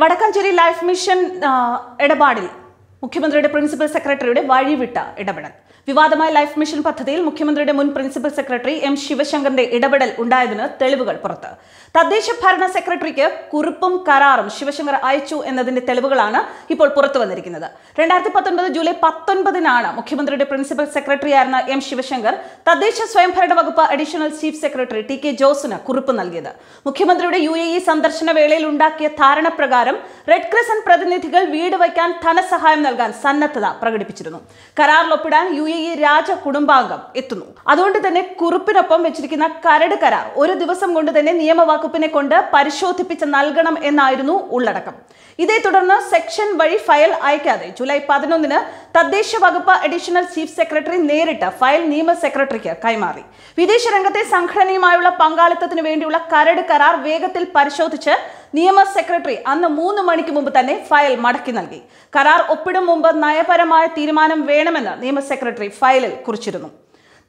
Vadakkanchery life mission ഇടപാടിൽ മുഖ്യമന്ത്രിയുടെ principal സെക്രട്ടറിയുടെ വഴിവിട്ട ഇടപെടൽ വിവാദമായ ലൈഫ് മിഷൻ പദ്ധതിയിൽ മുഖ്യമന്ത്രിയുടെ മുൻ പ്രിൻസിപ്പൽ സെക്രട്ടറി എം ശിവശങ്കറിന്റെ ഇടപെടൽ ഉണ്ടായതിന് തെളിവുകൾ പുറത്ത് തദ്ദേശ ഭരണ സെക്രട്ടറിക്ക് കുറിപ്പും കരാറും ശിവശങ്കർ അയച്ചു എന്നതിന്റെ തെളിവുകളാണ് ഇപ്പോൾ പുറത്തു വന്നിരിക്കുന്നത് രണ്ടായിരത്തി പത്തൊൻപത് ജൂലൈ പത്തൊൻപതിനാണ് മുഖ്യമന്ത്രിയുടെ പ്രിൻസിപ്പൽ സെക്രട്ടറിയായിരുന്ന എം ശിവശങ്കർ തദ്ദേശ സ്വയംഭരണ വകുപ്പ് additional chief secretary T K ജോസിന് കുറിപ്പ് നൽകിയത് മുഖ്യമന്ത്രിയുടെ യു എ ഇ സന്ദർശന വേളയിൽ ഉണ്ടാക്കിയ ധാരണ പ്രകാരം റെഡ് ക്രിസൻ പ്രതിനിധികൾ വീട് വയ്ക്കാൻ ധനസഹായം നൽകാൻ സന്നദ്ധത പ്രകടിപ്പിച്ചിരുന്നു കരാറിൽ ഒപ്പിടാൻ യു എ ഇ രാജ കുടുംബാംഗം എത്തുന്നു അതുകൊണ്ട് തന്നെ കുറിപ്പിനൊപ്പം വെച്ചിരിക്കുന്ന കരട് കരാർ ഒരു ദിവസം കൊണ്ട് തന്നെ നിയമവകുപ്പിനെ കൊണ്ട് പരിശോധിപ്പിച്ച് നൽകണം എന്നായിരുന്നു ഉള്ളടക്കം ഇതേ തുടർന്ന് സെക്ഷൻ വഴി ഫയൽ അയക്കാതെ ജൂലൈ പതിനൊന്നിന് തദ്ദേശ വകുപ്പ് അഡീഷണൽ ചീഫ് സെക്രട്ടറി നേരിട്ട് ഫയൽ നിയമ സെക്രട്ടറിക്ക് കൈമാറി വിദേശ രംഗത്തെ സംഘടനയുമായുള്ള പങ്കാളിത്തത്തിന് വേണ്ടിയുള്ള കരട് കരാർ വേഗത്തിൽ പരിശോധിച്ച് നിയമ സെക്രട്ടറി അന്ന് മൂന്ന് മണിക്ക് മുമ്പ് തന്നെ ഫയൽ മടക്കി നൽകി കരാർ ഒപ്പിടും മുമ്പ് നയപരമായ തീരുമാനം വേണമെന്ന് നിയമ സെക്രട്ടറി ഫയലിൽ കുറിച്ചിരുന്നു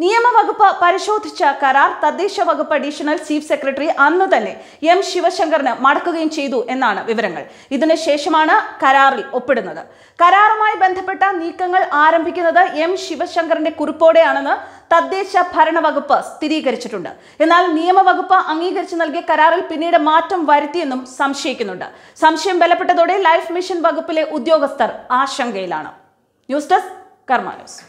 നിയമവകുപ്പ് പരിശോധിച്ച കരാർ തദ്ദേശ വകുപ്പ് അഡീഷണൽ ചീഫ് സെക്രട്ടറി അന്ന് തന്നെ എം ശിവശങ്കറിന് മടക്കുകയും ചെയ്തു എന്നാണ് വിവരങ്ങൾ ഇതിനുശേഷമാണ് കരാറിൽ ഒപ്പിടുന്നത് കരാറുമായി ബന്ധപ്പെട്ട നീക്കങ്ങൾ ആരംഭിക്കുന്നത് എം ശിവശങ്കറിന്റെ കുറിപ്പോടെയാണെന്ന് തദ്ദേശ ഭരണവകുപ്പ് സ്ഥിരീകരിച്ചിട്ടുണ്ട് എന്നാൽ നിയമവകുപ്പ് അംഗീകരിച്ചു നൽകിയ കരാറിൽ പിന്നീട് മാറ്റം വരുത്തിയെന്നും സംശയിക്കുന്നുണ്ട് സംശയം ബലപ്പെട്ടതോടെ ലൈഫ് മിഷൻ വകുപ്പിലെ ഉദ്യോഗസ്ഥർ ആശങ്കയിലാണ് ന്യൂസ് ഡെസ്ക് കർമാനോസ്